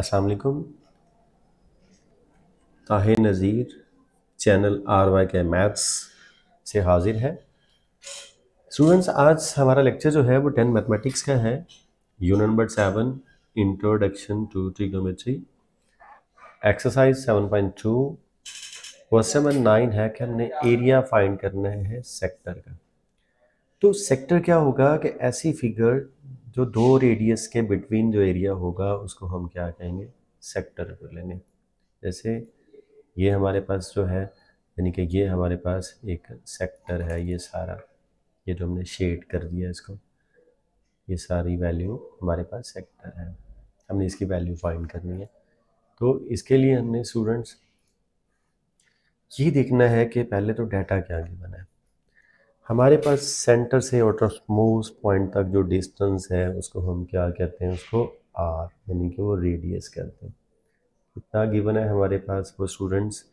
अस्सलाम वालेकुम Tahir Nazir channel R Y K maths से हाजिर है स्टूडेंट्स आज हमारा लेक्चर जो है वो टेन मैथमेटिक्स का है unit number seven introduction to trigonometry exercise seven point two question number nine है कि हमने एरिया फाइंड करना है सेक्टर का तो सेक्टर क्या होगा कि ऐसी फिगर जो दो रेडियस के बिटवीन जो एरिया होगा उसको हम क्या कहेंगे सेक्टर लेंगे जैसे ये हमारे पास जो है यानी कि ये हमारे पास एक सेक्टर है ये सारा ये जो हमने शेड कर दिया इसको ये सारी वैल्यू हमारे पास सेक्टर है हमने इसकी वैल्यू फाइंड करनी है तो इसके लिए हमने स्टूडेंट्स ये देखना है कि पहले तो डाटा क्या गिवन है हमारे पास सेंटर से मोस्ट पॉइंट तक जो डिस्टेंस है उसको हम क्या कहते हैं उसको आर यानी कि वो रेडियस कहते हैं कितना गिवन है हमारे पास वो स्टूडेंट्स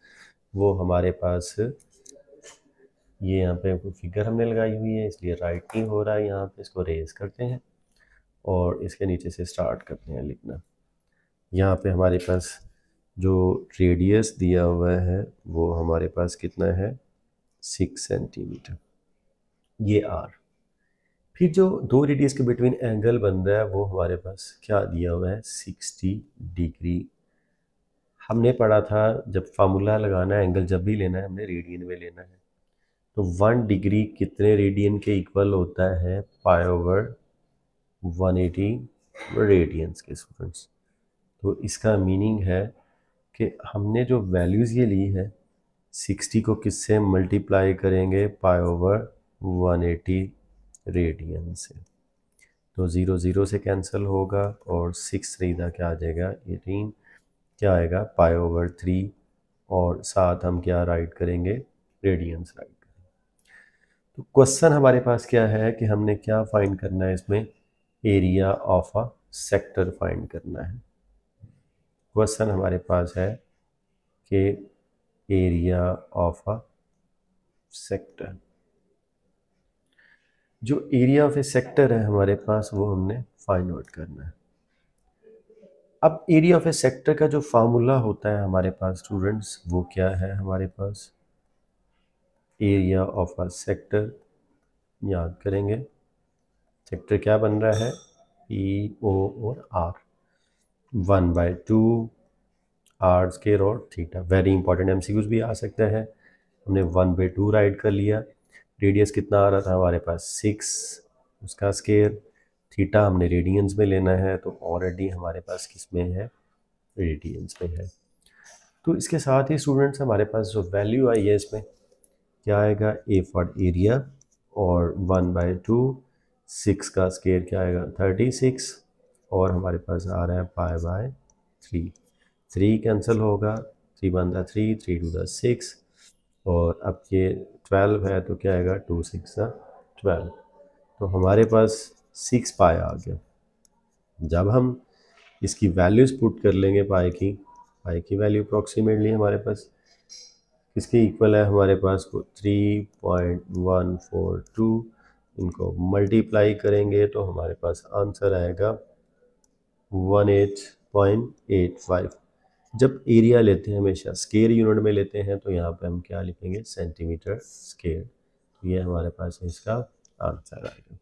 वो हमारे पास ये यहाँ पे फिगर हमने लगाई हुई है इसलिए राइट नहीं हो रहा है यहाँ पे इसको रेज करते हैं और इसके नीचे से स्टार्ट करते हैं लिखना यहाँ पे हमारे पास जो रेडियस दिया हुआ है वो हमारे पास कितना है सिक्स सेंटीमीटर ये आर फिर जो दो रेडियस के बिटवीन एंगल बन रहा है वो हमारे पास क्या दिया हुआ है सिक्सटी डिग्री हमने पढ़ा था जब फार्मूला लगाना है एंगल जब भी लेना है हमने रेडियन में लेना है तो वन डिग्री कितने रेडियन के इक्वल होता है पाएवर वन एटी रेडियंस के स्टूडेंट्स तो इसका मीनिंग है कि हमने जो वैल्यूज़ ये ली है सिक्सटी को किससे मल्टीप्लाई करेंगे पाई ओवर 180 रेडियन से तो ज़ीरो ज़ीरो से कैंसिल होगा और सिक्स थ्री का क्या आ जाएगा एटीन क्या आएगा पाई ओवर थ्री और साथ हम क्या राइट करेंगे रेडियंस राइट करेंगे तो क्वेश्चन हमारे पास क्या है कि हमने क्या फाइंड करना है इसमें area of a sector find करना है क्वेश्चन हमारे पास है कि एरिया ऑफ अ सेक्टर जो एरिया ऑफ ए सेक्टर है हमारे पास वो हमने फाइंड आउट करना है अब एरिया ऑफ ए सेक्टर का जो फार्मूला होता है हमारे पास स्टूडेंट्स वो क्या है हमारे पास एरिया ऑफ अ सेक्टर याद करेंगे सेक्टर क्या बन रहा है ई e, ओ और R one by two R square और थीटा वेरी इंपॉर्टेंट एम भी आ सकता है हमने वन बाई टू राइड कर लिया रेडियस कितना आ रहा था हमारे पास सिक्स उसका स्केयर थीटा हमने रेडियंस में लेना है तो ऑलरेडी हमारे पास किस में है रेडियंस में है तो इसके साथ ही स्टूडेंट्स हमारे पास जो वैल्यू आई है इसमें क्या आएगा ए फॉर एरिया और वन बाई टू सिक्स का स्केयर क्या आएगा थर्टी सिक्स और हमारे पास आ रहा है pi by three three cancel होगा three one the three three two the six और अब ये ट्वेल्व है तो क्या आएगा टू सिक्स हाँ, ट्वेल्व तो हमारे पास सिक्स पाए आ गया जब हम इसकी वैल्यूज पुट कर लेंगे पाए की पाए की वैल्यू अप्रॉक्सीमेटली हमारे पास किसके इक्वल है हमारे पास को three point one four two इनको मल्टीप्लाई करेंगे तो हमारे पास आंसर आएगा one eight point eight five जब एरिया लेते हैं हमेशा स्केयर यूनिट में लेते हैं तो यहाँ पे हम क्या लिखेंगे सेंटीमीटर स्केयर ये हमारे पास इसका आंसर आएगा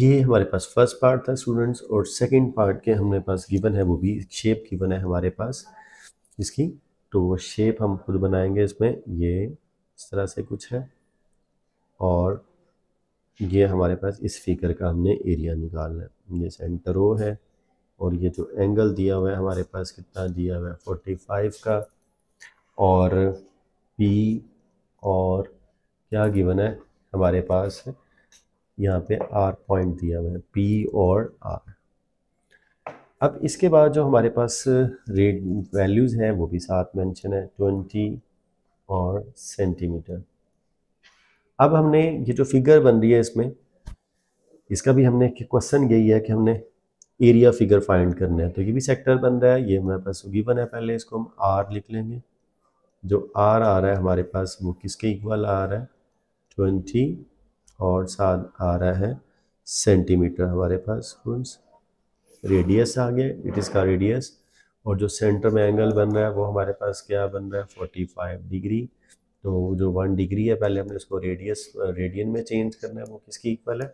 ये हमारे पास फर्स्ट पार्ट था स्टूडेंट्स और सेकंड पार्ट के हमारे पास गिवन है वो भी शेप गिवन है हमारे पास इसकी तो वो शेप हम खुद बनाएंगे इसमें ये इस तरह से कुछ है और ये हमारे पास इस फिगर का हमने एरिया निकालना है ये सेंटर ओ है और ये जो एंगल दिया हुआ है हमारे पास कितना दिया हुआ है फोर्टी फाइव का और पी और क्या गिवन है हमारे पास यहाँ पे आर पॉइंट दिया हुआ है पी और आर अब इसके बाद जो हमारे पास रेड वैल्यूज़ हैं वो भी साथ मेंशन है ट्वेंटी और सेंटीमीटर अब हमने ये जो फिगर बन रही है इसमें इसका भी हमने क्वेश्चन यही है कि हमने एरिया फिगर फाइंड करना है तो ये भी सेक्टर बन रहा है ये हमारे पास बना है पहले इसको हम आर लिख लेंगे जो आर आ रहा है हमारे पास वो किसके इक्वल आ रहा है ट्वेंटी और साथ आ रहा है सेंटीमीटर हमारे पास स्टूडेंट्स रेडियस आ गया इट इज़ का रेडियस और जो सेंटर में एंगल बन रहा है वो हमारे पास क्या बन रहा है फोर्टी फाइव डिग्री तो जो वन डिग्री है पहले हमने उसको रेडियस रेडियन में चेंज करना है वो किसकी इक्वल है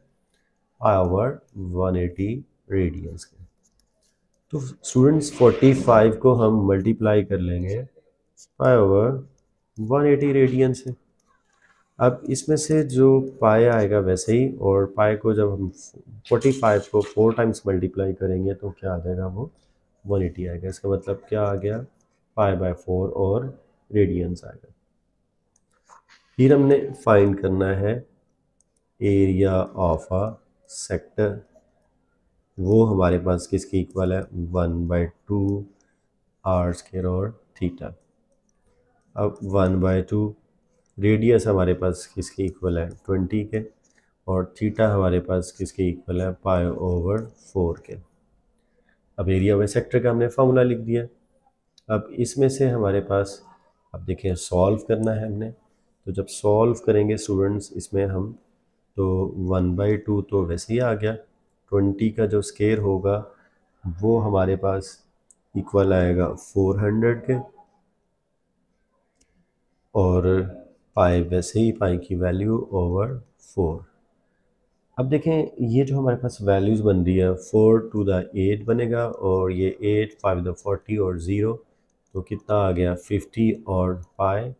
आवर वन एटी रेडियंस के तो स्टूडेंट्स 45 को हम मल्टीप्लाई कर लेंगे पाई ओवर 180 रेडियंस है अब इसमें से जो पाए आएगा वैसे ही और पाए को जब हम 45 को फोर टाइम्स मल्टीप्लाई करेंगे तो क्या आ जाएगा वो 180 आएगा इसका मतलब क्या आ गया पाए बाय फोर और रेडियंस आएगा फिर हमने फाइंड करना है एरिया ऑफ अ सेक्टर वो हमारे पास किसकी इक्वल है one by two R square और थीटा अब वन बाई टू रेडियस हमारे पास किसके इक्वल है ट्वेंटी के और थीटा हमारे पास किसके इक्वल है पाई ओवर फोर के अब एरिया बाई सेक्टर का हमने फार्मूला लिख दिया अब इसमें से हमारे पास अब देखें सॉल्व करना है हमने तो जब सॉल्व करेंगे स्टूडेंट्स इसमें हम तो वन बाई टू तो वैसे ही आ गया ट्वेंटी का जो स्केयर होगा वो हमारे पास इक्वल आएगा फोर हंड्रेड के और पाई वैसे ही पाई की वैल्यू ओवर फोर अब देखें ये जो हमारे पास वैल्यूज़ बन रही है फोर टू द एट बनेगा और ये एट फाइव द फोर्टी और ज़ीरो तो कितना आ गया फिफ्टी और पाए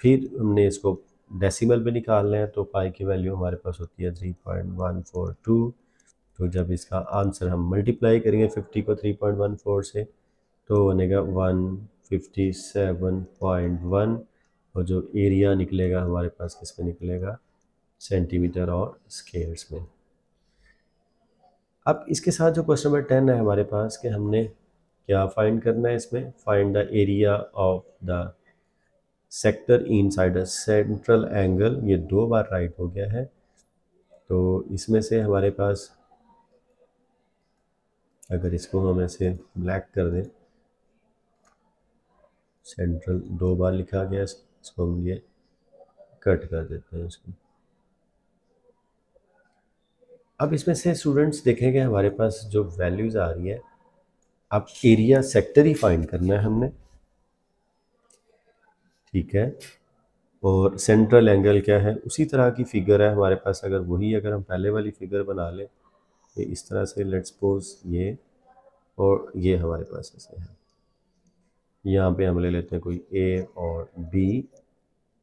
फिर हमने इसको डेसिमल पे निकालना है तो पाई की वैल्यू हमारे पास होती है three point one four two तो जब इसका आंसर हम मल्टीप्लाई करेंगे फिफ्टी को थ्री पॉइंट वन फोर से तो बनेगा one fifty seven point one और जो एरिया निकलेगा हमारे पास किस में निकलेगा सेंटीमीटर और स्केयर्स में अब इसके साथ जो क्वेश्चन नंबर टेन है हमारे पास कि हमने क्या फाइंड करना है इसमें find the area of the sector inside a central angle ये दो बार राइट हो गया है तो इसमें से हमारे पास अगर इसको हम ऐसे ब्लैक कर दें सेंट्रल दो बार लिखा गया इसको हम ये कट कर देते हैं इसको अब इसमें से स्टूडेंट्स देखेंगे हमारे पास जो वैल्यूज़ आ रही है अब एरिया सेक्टर ही फाइंड करना है हमने ठीक है और सेंट्रल एंगल क्या है उसी तरह की फिगर है हमारे पास अगर वही अगर हम पहले वाली फिगर बना लें ये इस तरह से लेट सपोज ये और ये हमारे पास ऐसे है यहाँ पे हम ले लेते हैं कोई ए और बी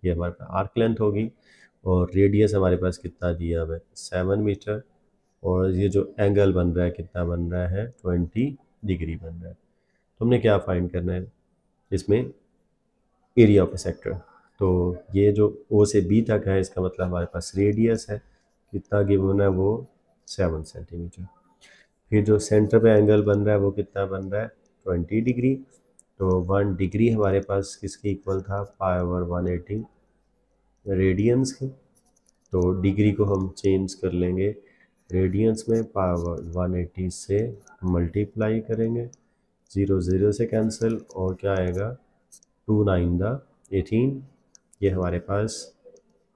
ये हमारे पास आर्क लेंथ होगी और रेडियस हमारे पास कितना दिया हमें सेवन मीटर और ये जो एंगल बन रहा है कितना बन रहा है ट्वेंटी डिग्री बन रहा है तो हमने क्या फाइंड करना है इसमें एरिया ऑफ ए सेक्टर तो ये जो ओ से बी तक है इसका मतलब हमारे पास रेडियस है कितना गिवन है वो सेवन सेंटीमीटर फिर जो सेंटर पे एंगल बन रहा है वो कितना बन रहा है ट्वेंटी डिग्री तो वन डिग्री हमारे पास किसके इक्वल था pi over one eighty radians के तो डिग्री को हम चेंज कर लेंगे रेडियंस में पावर वन एटी से मल्टीप्लाई करेंगे ज़ीरो ज़ीरो से कैंसिल और क्या आएगा टू नाइन द एटीन ये हमारे पास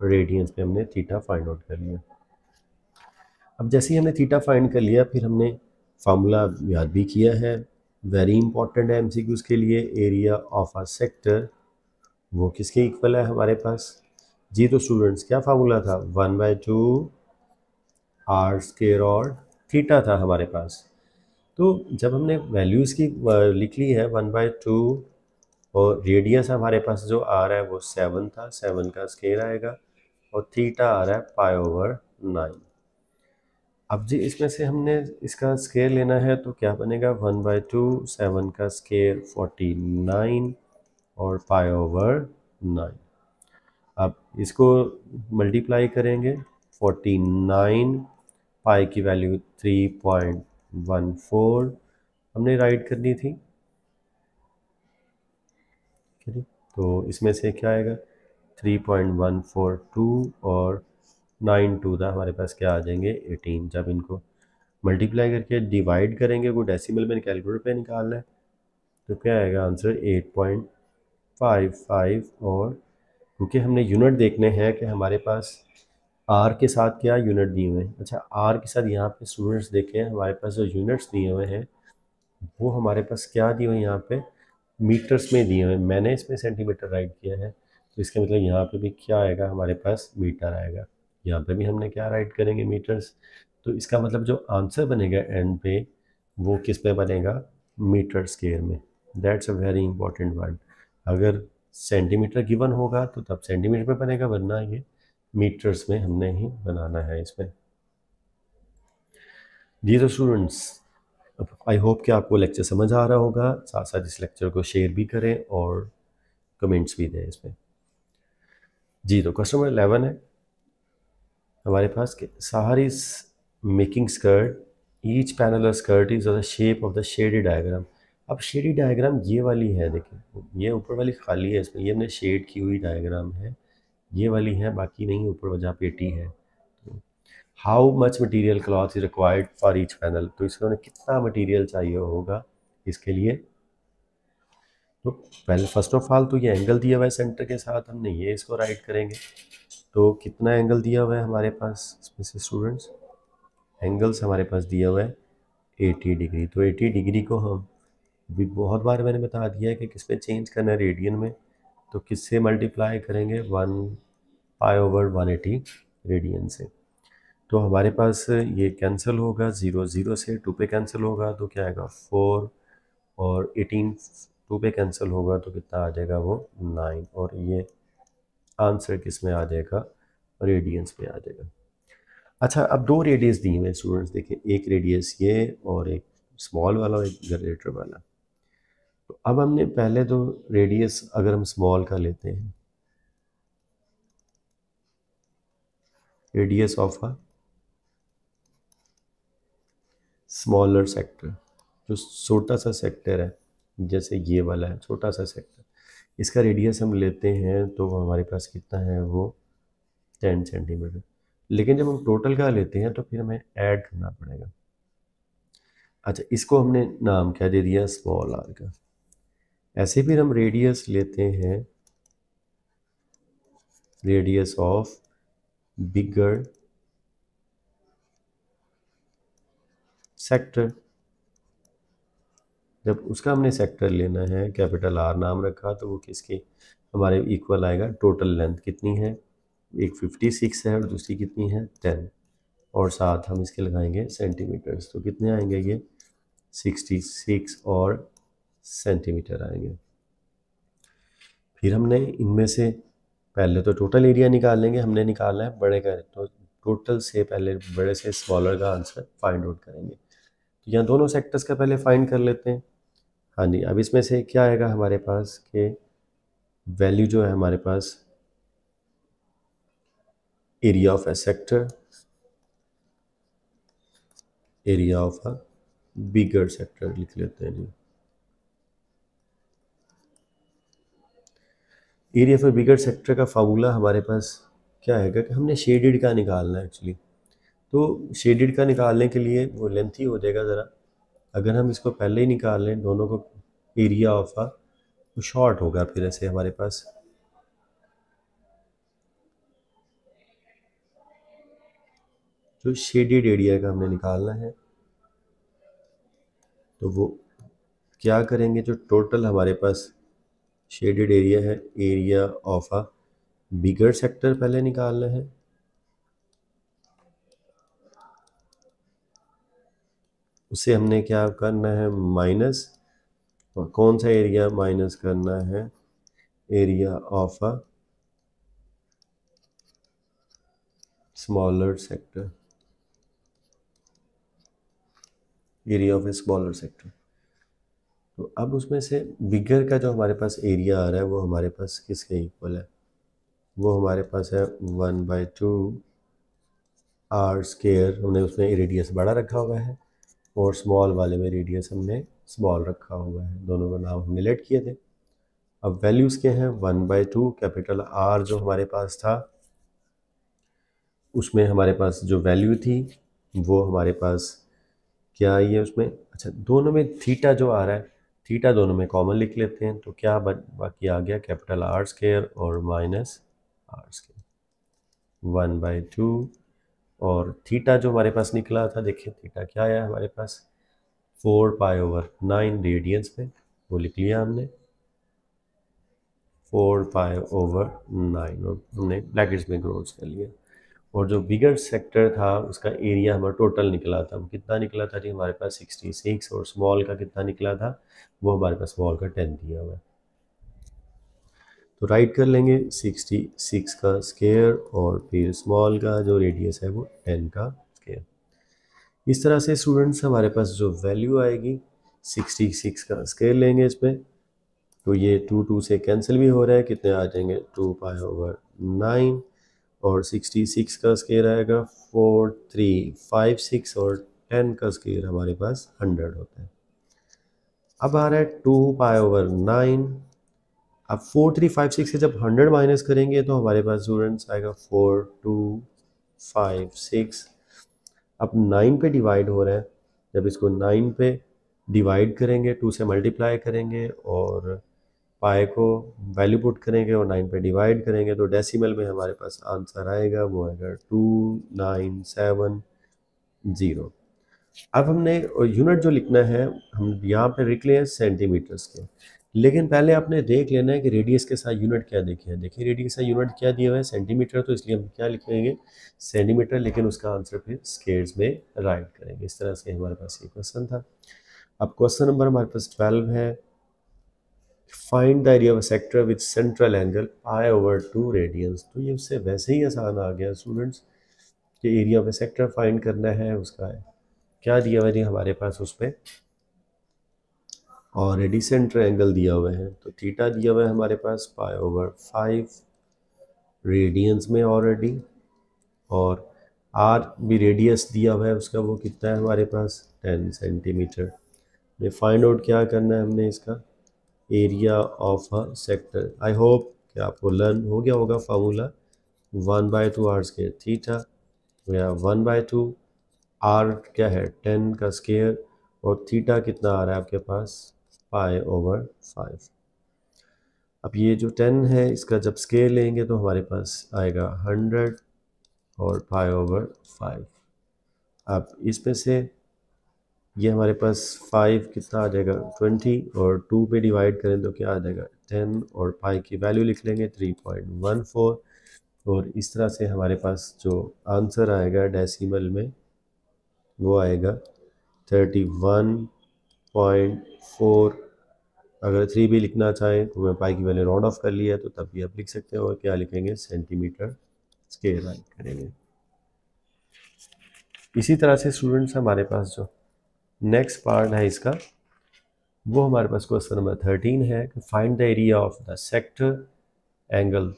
रेडियंस पे हमने थीटा फाइंड आउट कर लिया अब जैसे ही हमने थीटा फाइंड कर लिया फिर हमने फार्मूला याद भी किया है वेरी इंपॉर्टेंट है एम के लिए एरिया ऑफ आ सेक्टर वो किसके इक्वल है हमारे पास जी तो स्टूडेंट्स क्या फार्मूला था one by two R square और थीटा था हमारे पास तो जब हमने वैल्यूज़ की लिख ली है वन बाय टू और रेडियस हमारे पास जो आ रहा है वो सेवन था सेवन का स्केयर आएगा और थीटा आ रहा है पाई ओवर नाइन अब जी इसमें से हमने इसका स्केयर लेना है तो क्या बनेगा वन बाई टू सेवन का स्केयर फोर्टी नाइन और पाई ओवर नाइन अब इसको मल्टीप्लाई करेंगे फोर्टी नाइन पाई की value three point one four हमने राइट करनी थी तो इसमें से क्या आएगा three point one four two और नाइन टू था हमारे पास क्या आ जाएंगे एटीन जब इनको मल्टीप्लाई करके डिवाइड करेंगे वो डेसिमल में कैलकुलेटर पे निकालना है तो क्या आएगा answer eight point five five और क्योंकि हमने यूनिट देखने हैं कि हमारे पास आर के साथ क्या यूनिट दिए हुए हैं अच्छा आर के साथ यहाँ पे स्टूडेंट्स देखे हैं हमारे पास जो यूनिट्स दिए हुए हैं वो हमारे पास क्या दिए हुए हैं यहाँ पर मीटर्स में दिए हुए मैंने इसमें सेंटीमीटर राइट किया है तो इसका मतलब यहाँ पर भी क्या आएगा हमारे पास मीटर आएगा यहाँ पे भी हमने क्या राइट करेंगे मीटर्स तो इसका मतलब जो आंसर बनेगा एंड पे वो किस पे बनेगा मीटर स्केयर में that's a very important word अगर सेंटीमीटर गिवन होगा तो तब सेंटीमीटर पे बनेगा वरना ये मीटर्स में हमने ही बनाना है इसमें डियर स्टूडेंट्स आई होप कि आपको लेक्चर समझ आ रहा होगा साथ साथ इस लेक्चर को शेयर भी करें और कमेंट्स भी दें इसमें जी तो क्वेश्चन नंबर एलेवन है हमारे पास सारी मेकिंग स्कर्ट ईच पैनल और skirt is the shape of the shaded diagram अब शेडी डायग्राम ये वाली है देखिए ये ऊपर वाली खाली है इसमें ये हमने शेड की हुई डायग्राम है ये वाली है बाकी नहीं ऊपर वजह पेटी है how much material cloth is required for each panel तो इसमें उन्हें कितना मटीरियल चाहिए होगा इसके लिए तो पहले फर्स्ट ऑफ ऑल तो ये एंगल दिया हुआ है सेंटर के साथ हमने ये इसको राइट करेंगे तो कितना एंगल दिया हुआ है हमारे पास इसमें से स्टूडेंट्स एंगल्स हमारे पास दिया हुआ है 80 डिग्री तो 80 डिग्री को हम भी बहुत बार मैंने बता दिया है कि किस पे चेंज करना है रेडियन में तो किससे मल्टीप्लाई करेंगे one pi over one eighty radian से तो हमारे पास ये कैंसिल होगा ज़ीरो ज़ीरो से टू पे कैंसिल होगा तो क्या आएगा फोर और एटीन टू पे कैंसिल होगा तो कितना आ जाएगा वो नाइन और ये आंसर किस में आ जाएगा रेडियंस में आ जाएगा अच्छा अब दो रेडियस दिए हुए स्टूडेंट्स देखें एक रेडियस ये और एक स्मॉल वाला और एक जनरेटर वाला तो अब हमने पहले तो रेडियस अगर हम स्मॉल का लेते हैं radius of a smaller sector जो छोटा सा सेक्टर है जैसे ये वाला है छोटा सा सेक्टर इसका रेडियस हम लेते हैं तो हमारे पास कितना है वो टेन सेंटीमीटर लेकिन जब हम टोटल का लेते हैं तो फिर हमें ऐड करना पड़ेगा अच्छा इसको हमने नाम क्या दे दिया स्मॉल आर का ऐसे फिर हम रेडियस लेते हैं रेडियस ऑफ बिगर सेक्टर जब उसका हमने सेक्टर लेना है कैपिटल आर नाम रखा तो वो किसके हमारे इक्वल आएगा टोटल लेंथ कितनी है एक फिफ्टी सिक्स है और दूसरी कितनी है टेन और साथ हम इसके लगाएंगे सेंटीमीटर्स तो कितने आएंगे ये सिक्सटी सिक्स और सेंटीमीटर आएंगे फिर हमने इनमें से पहले तो टोटल एरिया निकाल लेंगे हमने निकालना है बड़े का तो टोटल से पहले बड़े से स्मॉलर का आंसर फाइंड आउट करेंगे तो यहाँ दोनों सेक्टर्स का पहले फाइंड कर लेते हैं हाँ जी अब इसमें से क्या आएगा हमारे पास कि वैल्यू जो है हमारे पास area of a sector area of a bigger sector लिख लेते हैं जी एरिया फॉर बिगर सेक्टर का फार्मूला हमारे पास क्या है कि हमने शेडेड का निकालना है एक्चुअली तो शेडेड का निकालने के लिए वो लेंथ ही हो जाएगा ज़रा अगर हम इसको पहले ही निकाल लें दोनों को एरिया ऑफ आ वो शॉर्ट होगा फिर ऐसे हमारे पास जो शेडेड एरिया का हमने निकालना है तो वो क्या करेंगे जो टोटल हमारे पास शेडेड एरिया है area of a bigger sector पहले निकालना है उसे हमने क्या करना है माइनस और कौन सा एरिया माइनस करना है area of a smaller sector area of a smaller sector तो अब उसमें से बिगर का जो हमारे पास एरिया आ रहा है वो हमारे पास किसके इक्वल है वो हमारे पास है one by two R square हमने उसमें रेडियस बड़ा रखा हुआ है और स्मॉल वाले में रेडियस हमने स्मॉल रखा हुआ है दोनों का नाम हमने लेट किए थे अब वैल्यूज़ के हैं one by two capital R जो हमारे पास था उसमें हमारे पास जो वैल्यू थी वो हमारे पास क्या आई है उसमें अच्छा दोनों में थीटा जो आ रहा है थीटा दोनों में कॉमन लिख लेते हैं तो क्या बाकी आ गया कैपिटल आर स्केयर और minus R square one by two और थीटा जो हमारे पास निकला था देखिए थीटा क्या आया हमारे पास four pi over nine radians पे वो लिख लिया हमने फोर पाई ओवर नाइन और हमने ब्रैकेट्स में ग्रोथ कर लिया और जो बिगर सेक्टर था उसका एरिया हमारा टोटल निकला था कितना निकला था जी हमारे पास सिक्सटी सिक्स और स्मॉल का कितना निकला था वो हमारे पास स्मॉल का टेन दिया हुआ है तो राइट कर लेंगे 66 का स्केयर और फिर स्मॉल का जो रेडियस है वो 10 का स्केयर इस तरह से स्टूडेंट्स हमारे पास जो वैल्यू आएगी 66 का स्केयर लेंगे इसमें तो ये टू टू से कैंसिल भी हो रहा है कितने आ जाएंगे टू पाई ओवर नाइन और 66 का स्केयर आएगा फोर थ्री फाइव सिक्स और टेन का स्केयर हमारे पास हंड्रेड होता है अब आ रहा है टू पाई ओवर नाइन अब फोर थ्री फाइव सिक्स से जब हंड्रेड माइनस करेंगे तो हमारे पास स्टूडेंट्स आएगा फोर टू फाइव सिक्स अब नाइन पे डिवाइड हो रहे हैं जब इसको नाइन पे डिवाइड करेंगे टू से मल्टीप्लाई करेंगे और पाए को वैल्यू पुट करेंगे और नाइन पे डिवाइड करेंगे तो डेसिमल में हमारे पास आंसर आएगा वो आएगा टू नाइन सेवन ज़ीरो अब हमने यूनिट जो लिखना है हम यहाँ पे लिख लें सेंटीमीटर्स के लेकिन पहले आपने देख लेना है कि रेडियस के साथ यूनिट क्या देखे हैं देखिए रेडियस का यूनिट क्या दिया हुआ है सेंटीमीटर तो इसलिए हम क्या लिखेंगे सेंटीमीटर लेकिन उसका आंसर फिर स्केट्स में राइट करेंगे इस तरह से हमारे पास ये क्वेश्चन था अब क्वेश्चन नंबर हमारे पास ट्वेल्व है find the area of sector with central angle pi over two radians तो ये उससे वैसे ही आसान आ गया स्टूडेंट्स कि एरिया ऑफ सेक्टर फाइंड करना है उसका है। क्या दिया हुआ जी हमारे पास उस पर और रेडिसन एंगल दिया हुआ है तो थीटा दिया हुआ है हमारे पास पाई ओवर फाइव रेडियंस में ऑलरेडी और आर भी रेडियस दिया हुआ है उसका वो कितना है हमारे पास टेन सेंटीमीटर हमें फाइंड आउट क्या करना है हमने इसका area of a sector I hope कि आपको लर्न हो गया होगा formula one by two R square theta या वन बाय टू आर क्या है टेन का स्केयर और थीटा कितना आ रहा है आपके पास पाए ओवर फाइव अब ये जो टेन है इसका जब स्केल लेंगे तो हमारे पास आएगा हंड्रेड और पाए ओवर फाइव अब इसमें से ये हमारे पास फाइव कितना आ जाएगा ट्वेंटी और टू पे डिवाइड करें तो क्या आ जाएगा टेन और पाई की वैल्यू लिख लेंगे थ्री पॉइंट वन फोर और इस तरह से हमारे पास जो आंसर आएगा डेसिमल में वो आएगा थर्टी वन पॉइंट फोर अगर थ्री भी लिखना चाहें तो मैं पाई की वैल्यू राउंड ऑफ कर लिया तो तब भी आप लिख सकते हैं और क्या लिखेंगे सेंटीमीटर स्केयर राइट करेंगे इसी तरह से स्टूडेंट्स हमारे पास जो नेक्स्ट पार्ट है इसका वो हमारे पास क्वेश्चन नंबर थर्टीन है कि find the area of the sector angle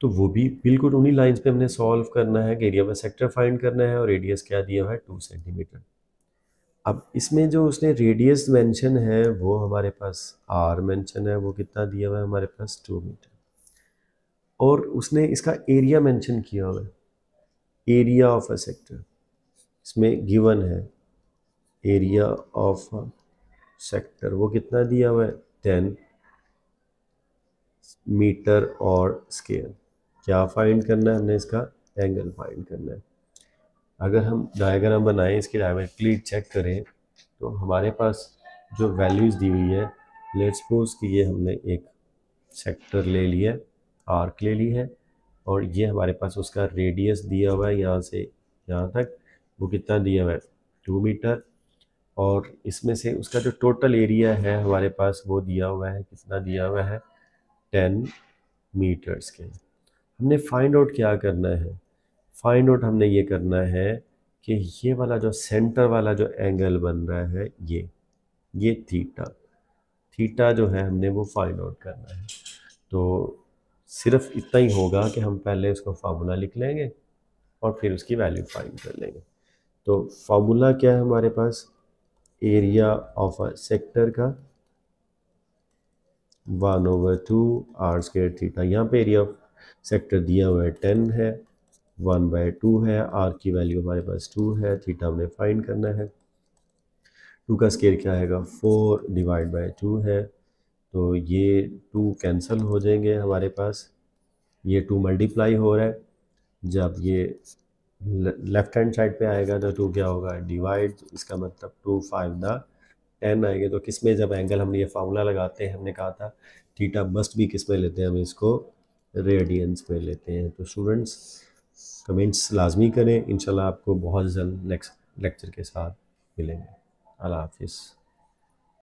तो वो भी बिल्कुल उन्हीं लाइंस पे हमने सॉल्व करना है कि एरिया में सेक्टर फाइंड करना है और रेडियस क्या दिया हुआ है टू सेंटीमीटर अब इसमें जो उसने रेडियस मेंशन है वो हमारे पास आर मेंशन है वो कितना दिया हुआ है हमारे पास टू मीटर और उसने इसका एरिया मेंशन किया हुआ है एरिया ऑफ अ सेक्टर इसमें गिवन है एरिया ऑफ सेक्टर वो कितना दिया हुआ है टेन मीटर और स्केयर क्या फाइंड करना है हमने इसका एंगल फाइंड करना है अगर हम डायग्राम बनाएं इसकी डायमेट्रिकली चेक करें तो हमारे पास जो वैल्यूज़ दी हुई है लेट सपोज कि ये हमने एक सेक्टर ले लिया आर्क ले ली है और ये हमारे पास उसका रेडियस दिया हुआ है यहाँ से यहाँ तक वो कितना दिया हुआ है टू मीटर और इसमें से उसका जो टोटल एरिया है हमारे पास वो दिया हुआ है कितना दिया हुआ है टेन मीटर्स के हमने फाइंड आउट क्या करना है फाइंड आउट हमने ये करना है कि ये वाला जो सेंटर वाला जो एंगल बन रहा है ये ये थीटा थीटा जो है हमने वो फाइंड आउट करना है तो सिर्फ इतना ही होगा कि हम पहले उसको फार्मूला लिख लेंगे और फिर उसकी वैल्यू फाइंड कर लेंगे तो फार्मूला क्या है हमारे पास एरिया ऑफ अ सेक्टर का one over two R square theta यहाँ पे एरिया ऑफ सेक्टर दिया हुआ है टेन है वन बाई टू है आर की वैल्यू हमारे पास टू है थीटा हमने फाइंड करना है टू का स्केयर क्या आएगा फोर डिवाइड बाई टू है तो ये टू कैंसल हो जाएंगे हमारे पास ये टू मल्टीप्लाई हो रहा है जब ये लेफ्ट हैंड साइड पे आएगा तो टू क्या होगा डिवाइड इसका मतलब टू फाइव द टेन आएंगे तो किस में जब एंगल हमने ये फार्मूला लगाते हैं हमने कहा था थीटा मस्ट भी किस में लेते हैं हम इसको रेडियंस पे लेते हैं तो स्टूडेंट्स कमेंट्स लाजमी करें इन आपको बहुत जल्द नेक्स्ट लेक्चर के साथ मिलेंगे अल्लाह हाफिज़